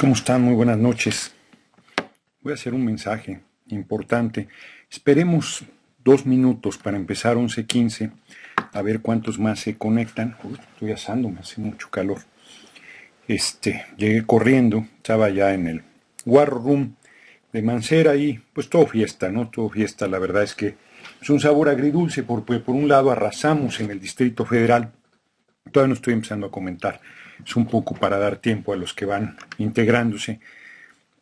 ¿Cómo están? Muy buenas noches. Voy a hacer un mensaje importante. Esperemos dos minutos para empezar 11.15, a ver cuántos más se conectan. estoy asando, me hace mucho calor. Este, llegué corriendo, estaba ya en el War Room de Mancera y pues todo fiesta, ¿no? Todo fiesta, la verdad es que es un sabor agridulce porque por un lado arrasamos en el Distrito Federal Todavía no estoy empezando a comentar, es un poco para dar tiempo a los que van integrándose.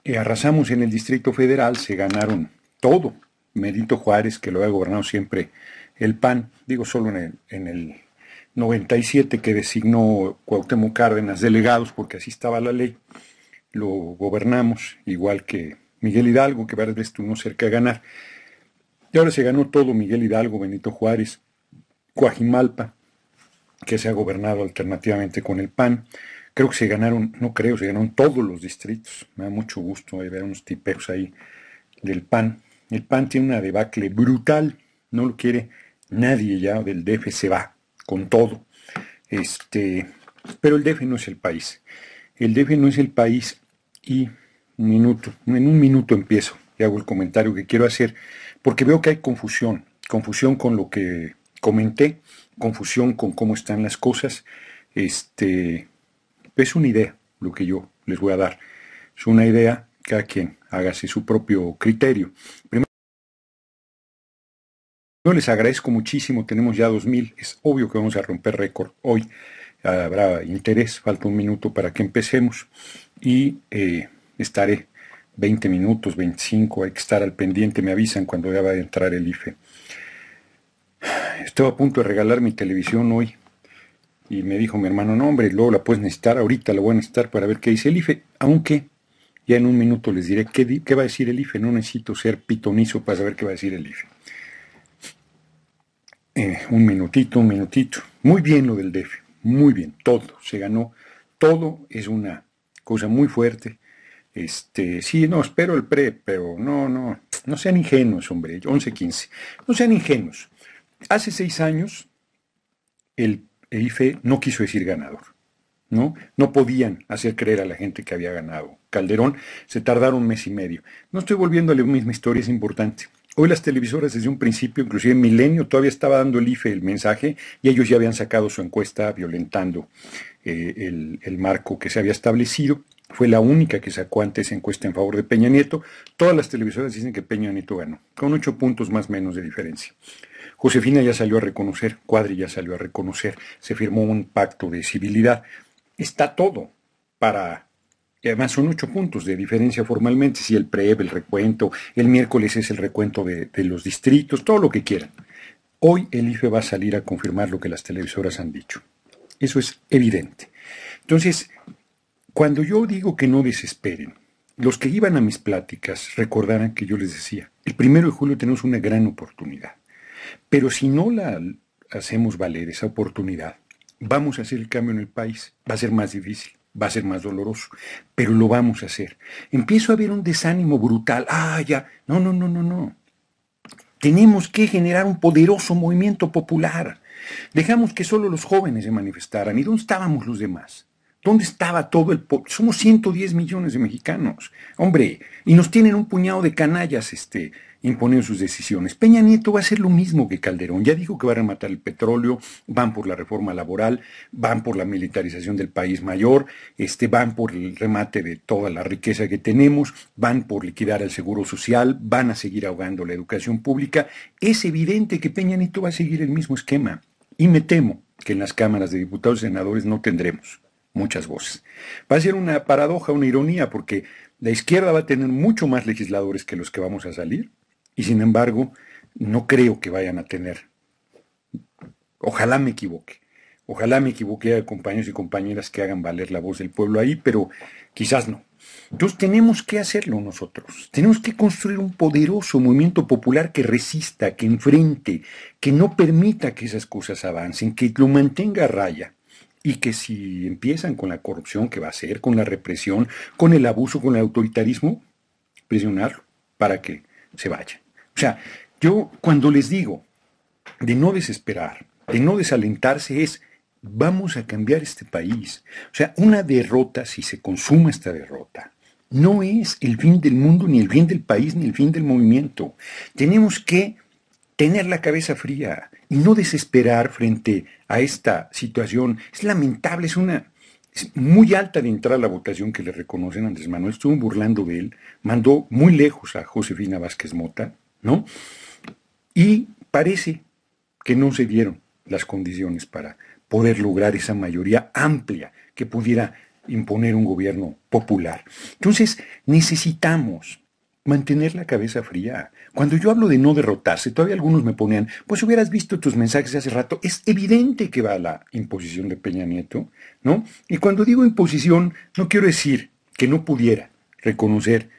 Eh, arrasamos en el Distrito Federal, se ganaron todo. Medito Juárez, que lo ha gobernado siempre el PAN, digo solo en el, 97 que designó Cuauhtémoc Cárdenas delegados, porque así estaba la ley, lo gobernamos, igual que Miguel Hidalgo, que varias tú no cerca de ganar. Y ahora se ganó todo Miguel Hidalgo, Benito Juárez, Cuajimalpa que se ha gobernado alternativamente con el PAN. Creo que se ganaron, no creo, se ganaron todos los distritos. Me da mucho gusto ver unos tipeos ahí del PAN. El PAN tiene una debacle brutal, no lo quiere nadie ya del DF, se va con todo. Este, pero el DF no es el país. El DF no es el país y un minuto, en un minuto empiezo y hago el comentario que quiero hacer, porque veo que hay confusión, confusión con lo que comenté confusión con cómo están las cosas. Este, es una idea lo que yo les voy a dar. Es una idea, que cada quien hágase su propio criterio. Primero, yo les agradezco muchísimo, tenemos ya 2.000, es obvio que vamos a romper récord hoy, habrá interés, falta un minuto para que empecemos y eh, estaré 20 minutos, 25, hay que estar al pendiente, me avisan cuando ya va a entrar el IFE estaba a punto de regalar mi televisión hoy. Y me dijo mi hermano, no hombre, luego la puedes necesitar, ahorita la voy a necesitar para ver qué dice el IFE. Aunque ya en un minuto les diré qué, va a decir el IFE. No necesito ser pitonizo para saber qué va a decir el IFE. Eh, un minutito, un minutito. Muy bien lo del DEF, muy bien, todo se ganó. Todo es una cosa muy fuerte. Este, sí, no, espero el PRE, pero no, no, no sean ingenuos, hombre, 11-15. No sean ingenuos. Hace seis años el IFE no quiso decir ganador. ¿no? No podían hacer creer a la gente que había ganado. Calderón se tardaron un mes y medio. No estoy volviendo a la misma historia, es importante. Hoy las televisoras desde un principio, inclusive en Milenio, todavía estaba dando el IFE el mensaje y ellos ya habían sacado su encuesta violentando eh, el, marco que se había establecido. Fue la única que sacó antes encuesta en favor de Peña Nieto. Todas las televisoras dicen que Peña Nieto ganó, con ocho puntos más menos de diferencia. Josefina ya salió a reconocer, Cuadri ya salió a reconocer, se firmó un pacto de civilidad. Está todo para... además son ocho puntos de diferencia formalmente, si el PREV, el recuento, el miércoles es el recuento de, de los distritos, todo lo que quieran. Hoy el IFE va a salir a confirmar lo que las televisoras han dicho. Eso es evidente. Entonces, cuando yo digo que no desesperen, los que iban a mis pláticas recordarán que yo les decía, el primero de julio tenemos una gran oportunidad. Pero si no la hacemos valer esa oportunidad, vamos a hacer el cambio en el país. Va a ser más difícil, va a ser más doloroso, pero lo vamos a hacer. Empiezo a ver un desánimo brutal. Ah, ya. No, no, no, no, no. Tenemos que generar un poderoso movimiento popular. Dejamos que solo los jóvenes se manifestaran. ¿Y dónde estábamos los demás? ¿Dónde estaba todo el pueblo? Somos 110 millones de mexicanos. Hombre, y nos tienen un puñado de canallas este, imponiendo sus decisiones. Peña Nieto va a hacer lo mismo que Calderón. Ya dijo que va a rematar el petróleo, van por la reforma laboral, van por la militarización del país mayor, este, van por el remate de toda la riqueza que tenemos, van por liquidar el seguro social, van a seguir ahogando la educación pública. Es evidente que Peña Nieto va a seguir el mismo esquema. Y me temo que en las cámaras de diputados y senadores no tendremos muchas voces. Va a ser una paradoja, una ironía, porque la izquierda va a tener mucho más legisladores que los que vamos a salir, y sin embargo, no creo que vayan a tener. Ojalá me equivoque. Ojalá me equivoque a compañeros y compañeras que hagan valer la voz del pueblo ahí, pero quizás no. Entonces tenemos que hacerlo nosotros. Tenemos que construir un poderoso movimiento popular que resista, que enfrente, que no permita que esas cosas avancen, que lo mantenga a raya y que si empiezan con la corrupción que va a ser, con la represión, con el abuso, con el autoritarismo, presionarlo para que se vaya. O sea, yo cuando les digo de no desesperar, de no desalentarse, es vamos a cambiar este país. O sea, una derrota, si se consuma esta derrota, no es el fin del mundo, ni el fin del país, ni el fin del movimiento. Tenemos que tener la cabeza fría y no desesperar frente a esta situación. Es lamentable, es una muy alta de entrada la votación que le reconocen a Andrés Manuel. Estuvo burlando de él, mandó muy lejos a Josefina Vázquez Mota, ¿no? Y parece que no se dieron las condiciones para poder lograr esa mayoría amplia que pudiera imponer un gobierno popular. Entonces, necesitamos Mantener la cabeza fría. Cuando yo hablo de no derrotarse, todavía algunos me ponían, pues hubieras visto tus mensajes hace rato, es evidente que va a la imposición de Peña Nieto, ¿no? Y cuando digo imposición, no quiero decir que no pudiera reconocer.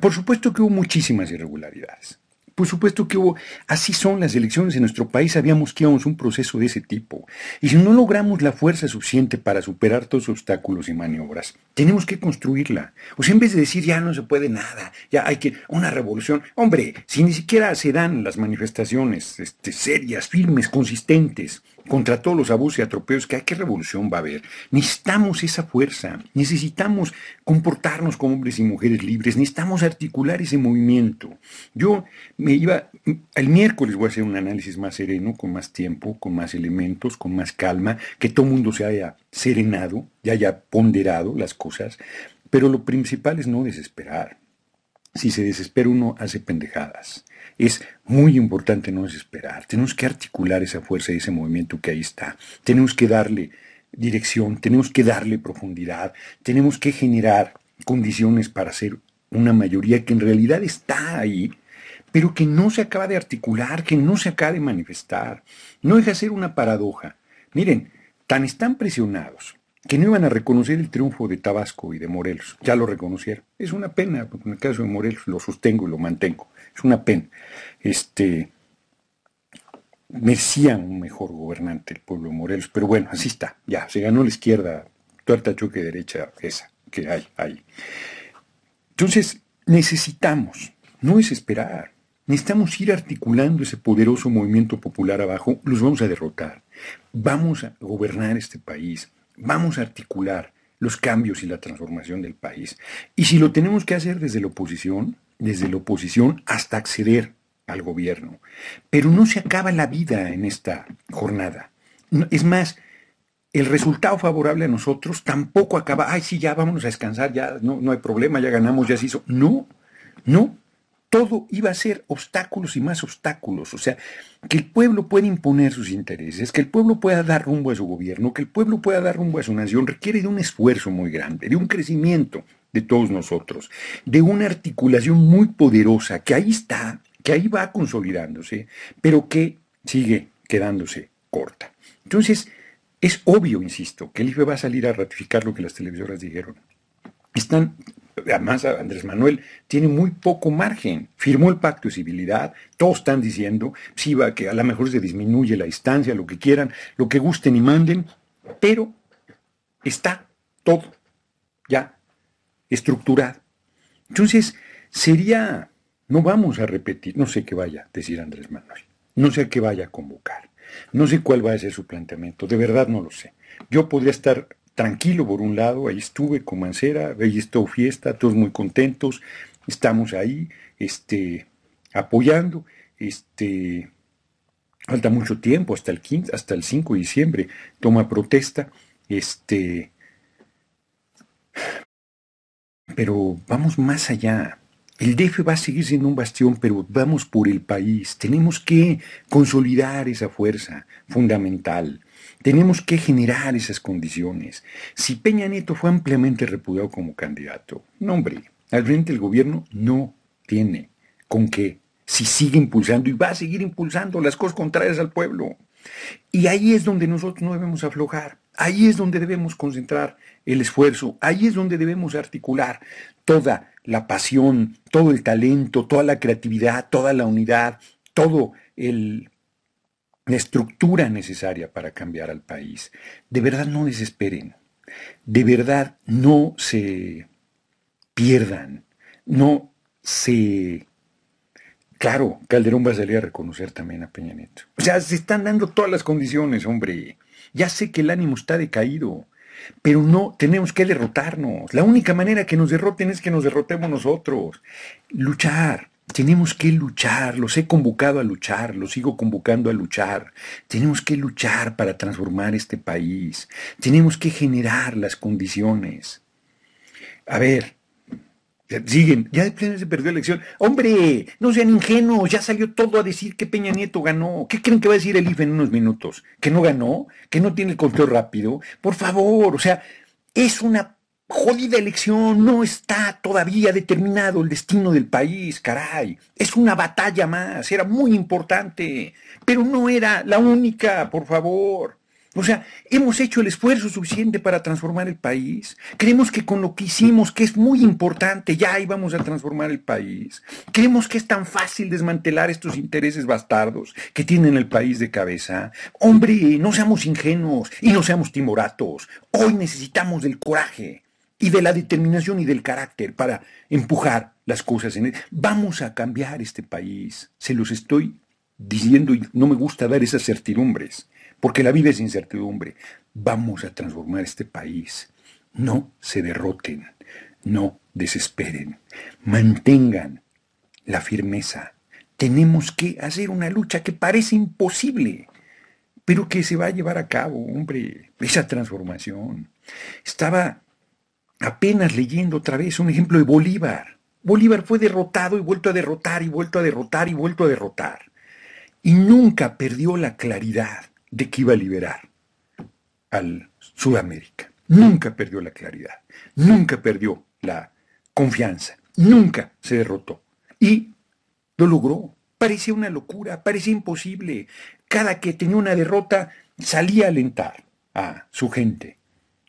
Por supuesto que hubo muchísimas irregularidades, por supuesto que hubo, así son las elecciones en nuestro país, sabíamos que íbamos a un proceso de ese tipo. Y si no logramos la fuerza suficiente para superar todos los obstáculos y maniobras, tenemos que construirla. O sea, en vez de decir ya no se puede nada, ya hay que una revolución, hombre, si ni siquiera se dan las manifestaciones este, serias, firmes, consistentes, contra todos los abusos y atropellos que hay, que revolución va a haber? Necesitamos esa fuerza, necesitamos comportarnos como hombres y mujeres libres, necesitamos articular ese movimiento. Yo me iba, el miércoles voy a hacer un análisis más sereno, con más tiempo, con más elementos, con más calma, que todo el mundo se haya serenado, y haya ponderado las cosas, pero lo principal es no desesperar. Si se desespera uno hace pendejadas. Es muy importante no desesperar. Tenemos que articular esa fuerza y ese movimiento que ahí está. Tenemos que darle dirección, tenemos que darle profundidad, tenemos que generar condiciones para hacer una mayoría que en realidad está ahí, pero que no se acaba de articular, que no se acaba de manifestar. No deja de ser una paradoja. Miren, tan están presionados que no iban a reconocer el triunfo de Tabasco y de Morelos. Ya lo reconocieron. Es una pena, porque en el caso de Morelos lo sostengo y lo mantengo. Es una pena. Este merecía un mejor gobernante el pueblo de Morelos, pero bueno, así está. Ya, se ganó la izquierda, tuerta choque derecha esa que hay ahí. Entonces, necesitamos, no es esperar, necesitamos ir articulando ese poderoso movimiento popular abajo, los vamos a derrotar. Vamos a gobernar este país vamos a articular los cambios y la transformación del país. Y si lo tenemos que hacer desde la oposición, desde la oposición hasta acceder al gobierno. Pero no se acaba la vida en esta jornada. Es más, el resultado favorable a nosotros tampoco acaba, ay, sí, ya vámonos a descansar, ya no, no hay problema, ya ganamos, ya se hizo. No, no, todo iba a ser obstáculos y más obstáculos. O sea, que el pueblo pueda imponer sus intereses, que el pueblo pueda dar rumbo a su gobierno, que el pueblo pueda dar rumbo a su nación, requiere de un esfuerzo muy grande, de un crecimiento de todos nosotros, de una articulación muy poderosa que ahí está, que ahí va consolidándose, pero que sigue quedándose corta. Entonces, es obvio, insisto, que el IFE va a salir a ratificar lo que las televisoras dijeron. Están además Andrés Manuel tiene muy poco margen. Firmó el pacto de civilidad, todos están diciendo, sí va, que a lo mejor se disminuye la distancia, lo que quieran, lo que gusten y manden, pero está todo ya estructurado. Entonces, sería, no vamos a repetir, no sé qué vaya a decir Andrés Manuel, no sé qué vaya a convocar, no sé cuál va a ser su planteamiento, de verdad no lo sé. Yo podría estar tranquilo por un lado, ahí estuve con Mancera, ahí estuvo fiesta, todos muy contentos, estamos ahí, este, apoyando, este, falta mucho tiempo, hasta el hasta el 5 de diciembre, toma protesta, este, pero vamos más allá. El DF va a seguir siendo un bastión, pero vamos por el país. Tenemos que consolidar esa fuerza fundamental. Tenemos que generar esas condiciones. Si Peña Nieto fue ampliamente repudiado como candidato, no hombre, al frente el gobierno no tiene con qué. Si sigue impulsando y va a seguir impulsando las cosas contrarias al pueblo. Y ahí es donde nosotros no debemos aflojar. Ahí es donde debemos concentrar el esfuerzo. Ahí es donde debemos articular toda la pasión, todo el talento, toda la creatividad, toda la unidad, todo el la estructura necesaria para cambiar al país. De verdad no desesperen, de verdad no se pierdan, no se... Claro, Calderón va a salir a reconocer también a Peña Nieto. O sea, se están dando todas las condiciones, hombre. Ya sé que el ánimo está decaído, pero no tenemos que derrotarnos. La única manera que nos derroten es que nos derrotemos nosotros. Luchar, tenemos que luchar, los he convocado a luchar, los sigo convocando a luchar. Tenemos que luchar para transformar este país. Tenemos que generar las condiciones. A ver, siguen, ya se perdió la elección. Hombre, no sean ingenuos, ya salió todo a decir que Peña Nieto ganó. ¿Qué creen que va a decir el IFE en unos minutos? ¿Que no ganó? ¿Que no tiene el conteo rápido? Por favor, o sea, es una jodida elección, no está todavía determinado el destino del país, caray. Es una batalla más, era muy importante, pero no era la única, por favor. O sea, hemos hecho el esfuerzo suficiente para transformar el país. Creemos que con lo que hicimos, que es muy importante, ya íbamos a transformar el país. Creemos que es tan fácil desmantelar estos intereses bastardos que tienen el país de cabeza. Hombre, no seamos ingenuos y no seamos timoratos. Hoy necesitamos del coraje y de la determinación y del carácter para empujar las cosas. En él. Vamos a cambiar este país. Se los estoy diciendo y no me gusta dar esas certidumbres, porque la vida es incertidumbre. Vamos a transformar este país. No se derroten, no desesperen, mantengan la firmeza. Tenemos que hacer una lucha que parece imposible, pero que se va a llevar a cabo, hombre, esa transformación. Estaba apenas leyendo otra vez un ejemplo de Bolívar. Bolívar fue derrotado y vuelto a derrotar y vuelto a derrotar y vuelto a derrotar. Y nunca perdió la claridad de que iba a liberar al Sudamérica. Nunca perdió la claridad. Nunca perdió la confianza. Nunca se derrotó. Y lo logró. Parecía una locura, parecía imposible. Cada que tenía una derrota salía a alentar a su gente.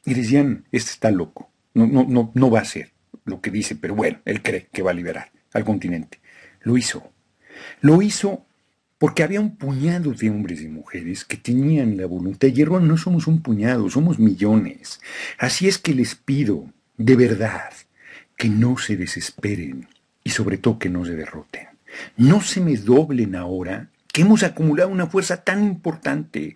Y decían, este está loco. No, va a ser lo que dice, pero bueno, él cree que va a liberar al continente. Lo hizo. Lo hizo porque había un puñado de hombres y mujeres que tenían la voluntad. Y hermano, no somos un puñado, somos millones. Así es que les pido, de verdad, que no se desesperen y sobre todo que no se derroten. No se me doblen ahora que hemos acumulado una fuerza tan importante.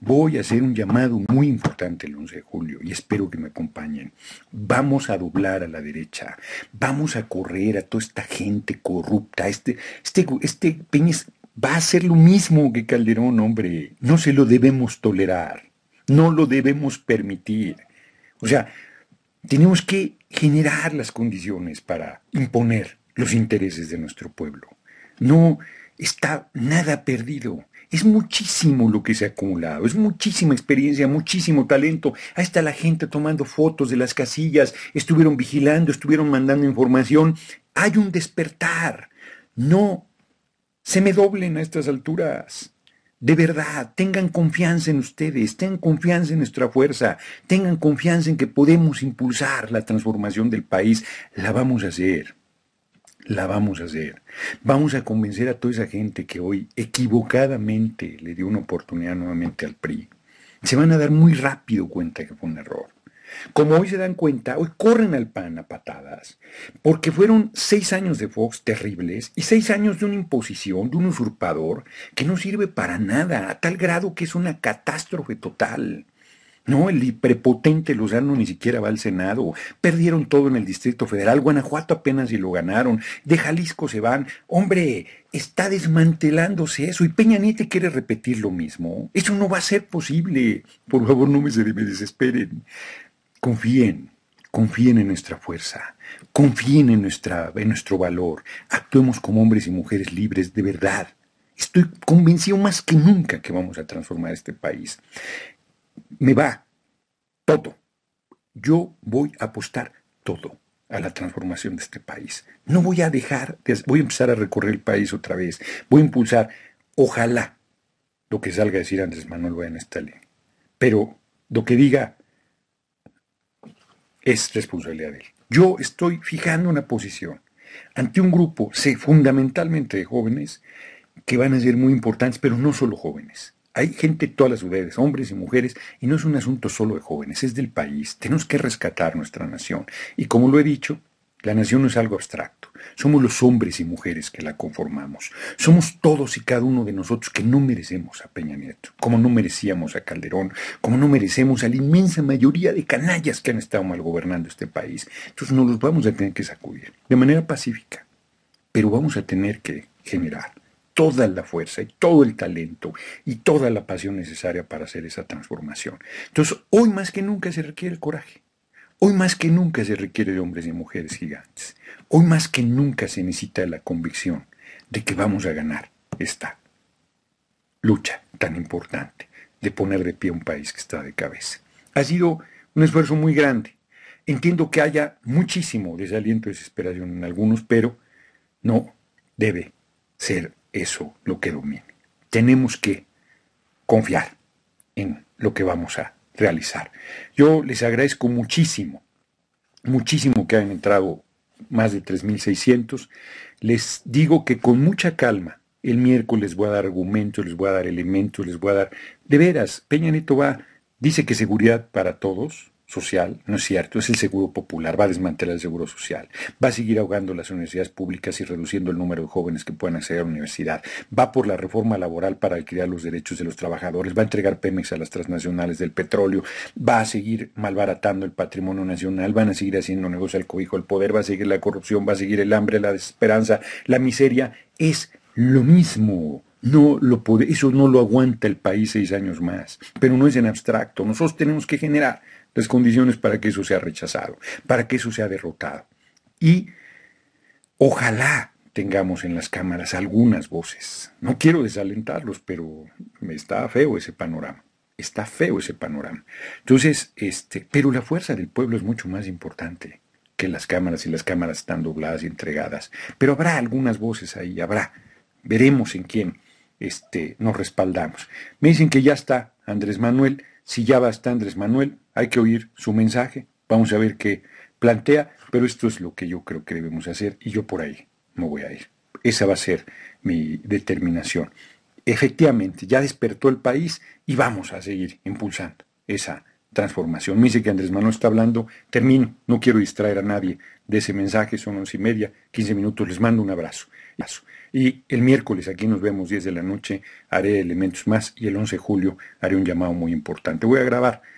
Voy a hacer un llamado muy importante el 11 de julio y espero que me acompañen. Vamos a doblar a la derecha, vamos a correr a toda esta gente corrupta. Este, este, este va a ser lo mismo que Calderón, hombre. No se lo debemos tolerar, no lo debemos permitir. O sea, tenemos que generar las condiciones para imponer los intereses de nuestro pueblo. No está nada perdido. Es muchísimo lo que se ha acumulado, es muchísima experiencia, muchísimo talento. Ahí está la gente tomando fotos de las casillas, estuvieron vigilando, estuvieron mandando información. Hay un despertar. No se me doblen a estas alturas. De verdad, tengan confianza en ustedes, tengan confianza en nuestra fuerza, tengan confianza en que podemos impulsar la transformación del país. La vamos a hacer la vamos a hacer. Vamos a convencer a toda esa gente que hoy equivocadamente le dio una oportunidad nuevamente al PRI. Se van a dar muy rápido cuenta que fue un error. Como hoy se dan cuenta, hoy corren al PAN a patadas, porque fueron seis años de Fox terribles y seis años de una imposición, de un usurpador, que no sirve para nada, a tal grado que es una catástrofe total. No, el prepotente Lozano ni siquiera va al Senado. Perdieron todo en el Distrito Federal. Guanajuato apenas si lo ganaron. De Jalisco se van. Hombre, está desmantelándose eso. Y Peña Nieto quiere repetir lo mismo. Eso no va a ser posible. Por favor, no me, me desesperen. Confíen. Confíen en nuestra fuerza, confíen en, nuestra, en nuestro valor, actuemos como hombres y mujeres libres de verdad. Estoy convencido más que nunca que vamos a transformar este país me va todo. Yo voy a apostar todo a la transformación de este país. No voy a dejar, voy a empezar a recorrer el país otra vez. Voy a impulsar, ojalá, lo que salga a decir Andrés Manuel Vayan Pero lo que diga es responsabilidad de él. Yo estoy fijando una posición ante un grupo, sé, fundamentalmente de jóvenes, que van a ser muy importantes, pero no solo jóvenes. Hay gente de todas las edades, hombres y mujeres, y no es un asunto solo de jóvenes, es del país. Tenemos que rescatar nuestra nación. Y como lo he dicho, la nación no es algo abstracto. Somos los hombres y mujeres que la conformamos. Somos todos y cada uno de nosotros que no merecemos a Peña Nieto, como no merecíamos a Calderón, como no merecemos a la inmensa mayoría de canallas que han estado mal gobernando este país. Entonces nos los vamos a tener que sacudir de manera pacífica, pero vamos a tener que generar toda la fuerza y todo el talento y toda la pasión necesaria para hacer esa transformación. Entonces, hoy más que nunca se requiere el coraje. Hoy más que nunca se requiere de hombres y mujeres gigantes. Hoy más que nunca se necesita la convicción de que vamos a ganar esta lucha tan importante de poner de pie un país que está de cabeza. Ha sido un esfuerzo muy grande. Entiendo que haya muchísimo desaliento y desesperación en algunos, pero no debe ser eso lo que domine. Tenemos que confiar en lo que vamos a realizar. Yo les agradezco muchísimo, muchísimo que hayan entrado más de 3.600. Les digo que con mucha calma, el miércoles voy a dar argumentos, les voy a dar elementos, les voy a dar... De veras, Peña Neto va, dice que seguridad para todos, social, ¿no es cierto? Es el seguro popular, va a desmantelar el seguro social, va a seguir ahogando las universidades públicas y reduciendo el número de jóvenes que puedan acceder a la universidad, va por la reforma laboral para alquilar los derechos de los trabajadores, va a entregar Pemex a las transnacionales del petróleo, va a seguir malbaratando el patrimonio nacional, van a seguir haciendo negocio al cobijo el poder, va a seguir la corrupción, va a seguir el hambre, la desesperanza, la miseria, es lo mismo. No lo puede, eso no lo aguanta el país seis años más. Pero no es en abstracto. Nosotros tenemos que generar las condiciones para que eso sea rechazado, para que eso sea derrotado. Y ojalá tengamos en las cámaras algunas voces. No quiero desalentarlos, pero me está feo ese panorama. Está feo ese panorama. Entonces, este, pero la fuerza del pueblo es mucho más importante que las cámaras y las cámaras están dobladas y entregadas. Pero habrá algunas voces ahí, habrá. Veremos en quién este, nos respaldamos. Me dicen que ya está Andrés Manuel si ya basta Andrés Manuel, hay que oír su mensaje, vamos a ver qué plantea, pero esto es lo que yo creo que debemos hacer y yo por ahí me voy a ir. Esa va a ser mi determinación. Efectivamente, ya despertó el país y vamos a seguir impulsando esa transformación. Me dice que Andrés Manuel está hablando. Termino, no quiero distraer a nadie de ese mensaje. Son once y media, quince minutos. Les mando un abrazo. Y el miércoles aquí nos vemos 10 de la noche. Haré elementos más y el 11 de julio haré un llamado muy importante. Voy a grabar